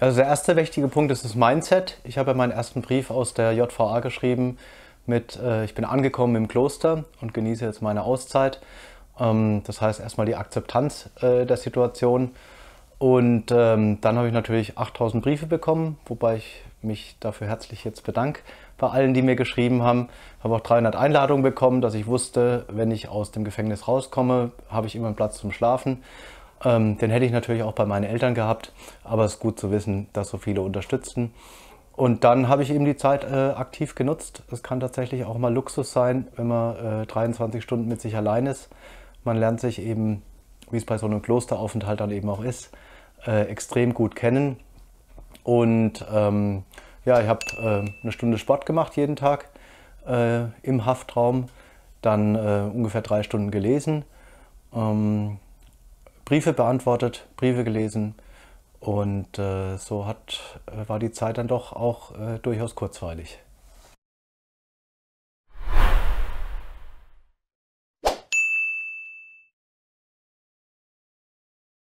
Also der erste wichtige Punkt ist das Mindset. Ich habe ja meinen ersten Brief aus der JVA geschrieben mit, äh, ich bin angekommen im Kloster und genieße jetzt meine Auszeit. Ähm, das heißt erstmal die Akzeptanz äh, der Situation. Und ähm, dann habe ich natürlich 8000 Briefe bekommen, wobei ich mich dafür herzlich jetzt bedanke bei allen, die mir geschrieben haben. Ich Habe auch 300 Einladungen bekommen, dass ich wusste, wenn ich aus dem Gefängnis rauskomme, habe ich immer einen Platz zum Schlafen. Ähm, den hätte ich natürlich auch bei meinen Eltern gehabt, aber es ist gut zu wissen, dass so viele unterstützen. Und dann habe ich eben die Zeit äh, aktiv genutzt. Es kann tatsächlich auch mal Luxus sein, wenn man äh, 23 Stunden mit sich allein ist. Man lernt sich eben, wie es bei so einem Klosteraufenthalt dann eben auch ist, äh, extrem gut kennen. Und ähm, ja, ich habe äh, eine Stunde Sport gemacht jeden Tag äh, im Haftraum, dann äh, ungefähr drei Stunden gelesen. Ähm, Briefe beantwortet, Briefe gelesen und äh, so hat, äh, war die Zeit dann doch auch äh, durchaus kurzweilig.